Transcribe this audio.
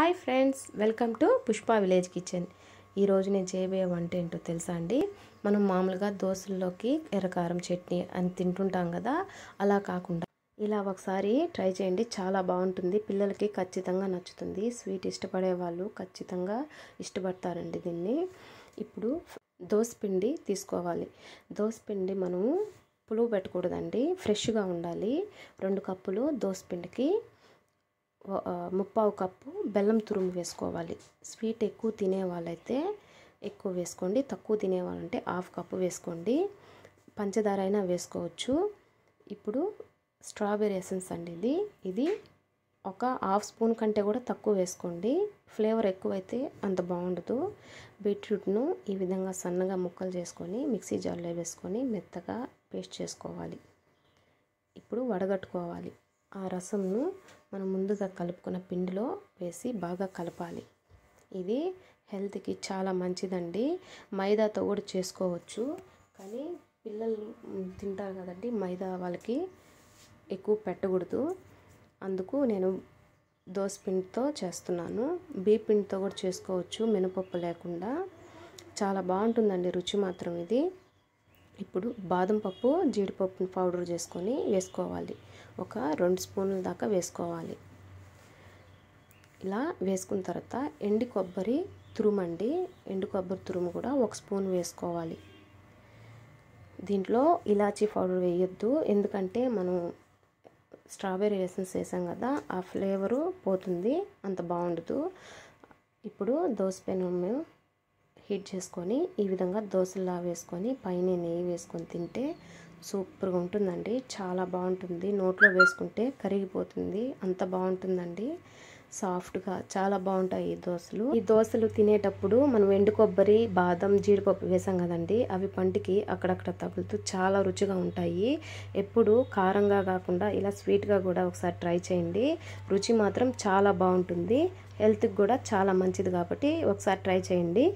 hi friends welcome to Pushpa village kitchen ఈరోజు నేను చేయబోయే వంట ఏంటో తెలుసా అండి మనం మామూలుగా దోశల్లోకి ఎర్రకారం చట్నీ అని తింటుంటాం కదా అలా కాకుండా ఇలా ఒకసారి ట్రై చేయండి చాలా బాగుంటుంది పిల్లలకి ఖచ్చితంగా నచ్చుతుంది స్వీట్ ఇష్టపడే వాళ్ళు ఖచ్చితంగా ఇష్టపడతారండి దీన్ని ఇప్పుడు దోశపిండి తీసుకోవాలి దోశపిండి మనము పులువు పెట్టకూడదండి ఫ్రెష్గా ఉండాలి రెండు కప్పులు దోశపిండికి ముప్పావు కప్పు బెల్లం తురుము వేసుకోవాలి స్వీట్ ఎక్కువ తినే వాళ్ళైతే ఎక్కువ వేసుకోండి తక్కువ తినే వాళ్ళంటే హాఫ్ కప్పు వేసుకోండి పంచదార అయినా వేసుకోవచ్చు ఇప్పుడు స్ట్రాబెరీ ఎసెన్స్ అండి ఇది ఇది ఒక హాఫ్ స్పూన్ కంటే కూడా తక్కువ వేసుకోండి ఫ్లేవర్ ఎక్కువైతే అంత బాగుండదు బీట్రూట్ను ఈ విధంగా సన్నగా ముక్కలు చేసుకొని మిక్సీ జార్లో వేసుకొని మెత్తగా పేస్ట్ చేసుకోవాలి ఇప్పుడు వడగట్టుకోవాలి ఆ రసంను మనం ముందుగా కలుపుకున్న పిండిలో వేసి బాగా కలపాలి ఇది హెల్త్కి చాలా మంచిదండి మైదాతో కూడా చేసుకోవచ్చు కానీ పిల్లలు తింటారు కదండి మైదా వాళ్ళకి ఎక్కువ పెట్టకూడదు అందుకు నేను దోశ పిండితో చేస్తున్నాను బీ పిండితో కూడా చేసుకోవచ్చు మినపప్పు లేకుండా చాలా బాగుంటుందండి రుచి మాత్రం ఇది ఇప్పుడు బాదం పప్పు జీడిపప్పు పౌడర్ చేసుకొని వేసుకోవాలి ఒక రెండు స్పూన్ల దాకా వేసుకోవాలి ఇలా వేసుకున్న తర్వాత ఎండి కొబ్బరి తురుమండి ఎండు కొబ్బరి తురుము కూడా ఒక స్పూన్ వేసుకోవాలి దీంట్లో ఇలాచీ పౌడర్ వేయొద్దు ఎందుకంటే మనం స్ట్రాబెర్రీ ఎసెన్స్ వేసాం కదా ఆ ఫ్లేవరు పోతుంది అంత బాగుండదు ఇప్పుడు దోస పెనం హీట్ చేసుకొని ఈ విధంగా దోశలా వేసుకొని పైన నెయ్యి వేసుకొని తింటే సూపర్గా ఉంటుందండి చాలా బాగుంటుంది నోట్లో వేసుకుంటే కరిగిపోతుంది అంత బాగుంటుందండి సాఫ్ట్గా చాలా బాగుంటాయి ఈ దోశలు ఈ దోశలు తినేటప్పుడు మనం ఎండు కొబ్బరి బాదం జీడిపప్పు వేసాం కదండి అవి పంటికి అక్కడక్కడ తగులుతూ చాలా రుచిగా ఉంటాయి ఎప్పుడు కారంగా కాకుండా ఇలా స్వీట్గా కూడా ఒకసారి ట్రై చేయండి రుచి మాత్రం చాలా బాగుంటుంది హెల్త్కి కూడా చాలా మంచిది కాబట్టి ఒకసారి ట్రై చేయండి